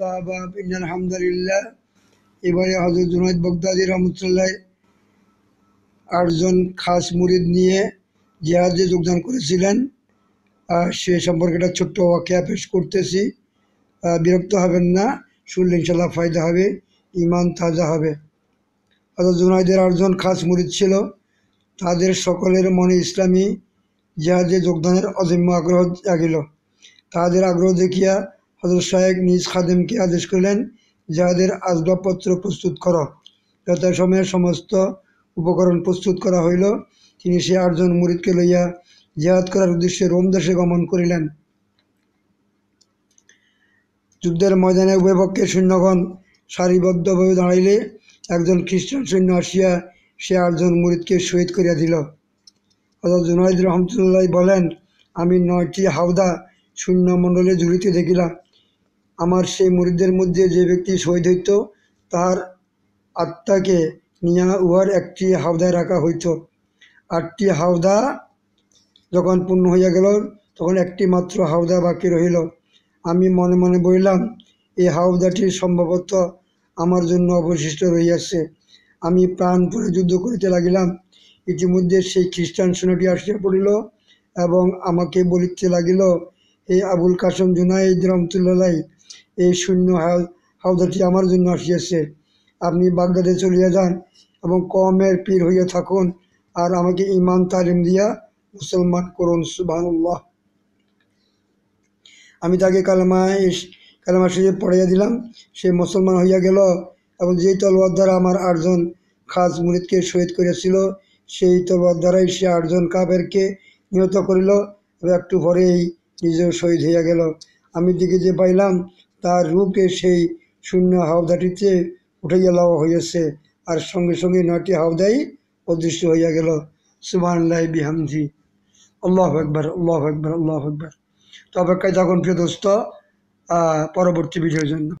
তাহবাব আলহামদুলিল্লাহ এবারে হজরত জুনাইদ বগদাদি রহমতুল্লাহ আটজন খাস মুরিদ নিয়ে জেহাদে যোগদান করেছিলেন সে সম্পর্কে একটা ছোট্ট ওয়াকিয়া পেশ করতেছি বিরক্ত হবেন না শুনলে ইনশাল্লাহ ফায়দা হবে ইমান তাজা হবে হজরত জুনাইদের আটজন খাস মুরিদ ছিল তাদের সকলের মনে ইসলামী জেহাজে যোগদানের অজম্য আগ্রহ জাগিল তাদের আগ্রহ দেখিয়া হজরত শাহেক নিজ খাদেমকে আদেশ করলেন যাদের আসবাবপত্র প্রস্তুত কর যথাসময়ে সমস্ত উপকরণ প্রস্তুত করা হইল তিনি সে আটজন মুরিদকে লইয়া জেহাদ করার উদ্দেশ্যে রোম দেশে গমন করিলেন যুদ্ধের ময়দানে উভয়পক্ষের সৈন্যগণ সারিবদ্ধভাবে দাঁড়াইলে একজন খ্রিস্টান সৈন্য আসিয়া সে আটজন মুরিদকে শহীদ করিয়া দিল অর্থাৎ জুনাইদ রহমতুল্লাহ বলেন আমি নয়টি হাওদা শূন্যমণ্ডলে মণ্ডলে ঝুলিতে দেখিলাম আমার সেই মুরিদের মধ্যে যে ব্যক্তি শহীদ হইত তাহার আত্মাকে নিয়া উহার একটি হাওদায় রাখা হইত আটটি হাওদা যখন পূর্ণ হইয়া গেল তখন একটি মাত্র হাওদা বাকি রহিল আমি মনে মনে বললাম এই হাওদাটি সম্ভবত আমার জন্য অবশিষ্ট রহিয়াছে আমি পরে যুদ্ধ করিতে লাগিলাম ইতিমধ্যে সেই খ্রিস্টান সোনাটি আসিয়া পড়িল এবং আমাকে বলিতে লাগিল এই আবুল কাসম জুনাইদ রহমতুল্লাহ এই শূন্য হাউদাটি আমার জন্য আসিয়াছে আপনি বাগদাদে চলিয়া যান এবং কমের পীর হইয়া থাকুন আর আমাকে ইমান তালিম দিয়া মুসলমান করুন সুবাহ আমি তাকে কালামায় কালামা সুযোগ পড়াইয়া দিলাম সে মুসলমান হইয়া গেল এবং যেই তলোয়ার দ্বারা আমার আটজন খাস মুরিদকে শহীদ করিয়াছিল সেই তলোয়ার দ্বারাই সে আটজন কাপেরকে নিহত করিল একটু পরেই নিজেও শহীদ হইয়া গেল আমি দিকে যে পাইলাম তার রূপকে সেই শূন্য হাওদাটিতে উঠাইয়া লওয়া হইয়াছে আর সঙ্গে সঙ্গে নয়টি হাওদাই অদৃশ্য হইয়া গেল লাই বিহামজি আল্লাহ একবার আল্লাহ একবার আল্লাহ একবার তো অপেক্ষায় থাকুন প্রিয় দোস্ত পরবর্তী ভিডিওর জন্য